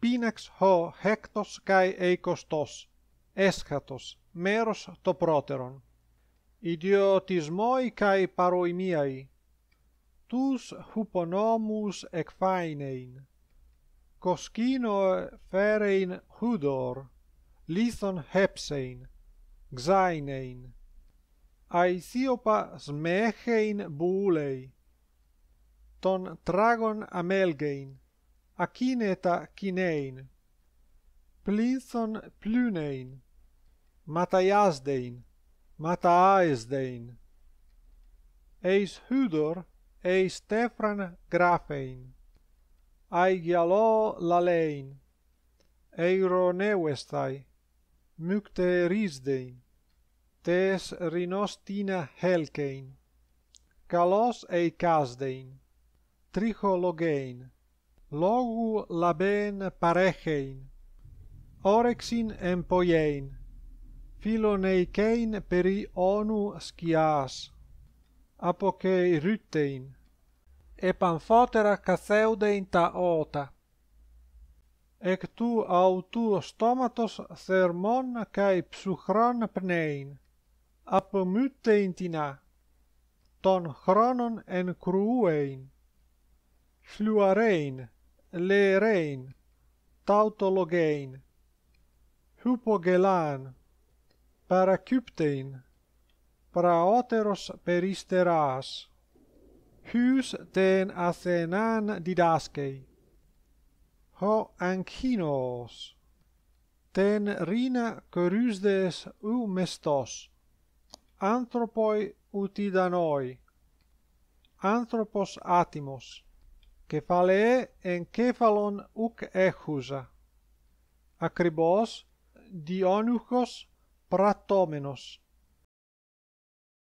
Pinax h hektos kai ekostos eschatos meros to proteron idiotismoi kai paroimiai tous huponomous ek finein koschino pherein hudor lithon hepsein xainein aisiopas mechein boulei ton dragon amelgein akineta kinein plinson plunein mataiasdein mataiasdein eis hudor eis tephran grafein, aigialo lalein eiro neuestai mykte risdein tes rinostina helkein kalos ei kasdein trichologein logu laben parechein orexin empoiein philoneikein peri onu skias apoke rutein e panfotera ta ota ek tu au stomatos thermon kai psuchron pnein apomute in tina ton chronon en cruuein fluarein le rein tautologein hypogelan para kyptein para peristeras hus den athenan didaskei ho anchinos, ten rina kerusdes u mestos anthropoi utidanoi anthropos atimos Kefale en Kefalon ukehuza Akribos Dianuchos Pratomenos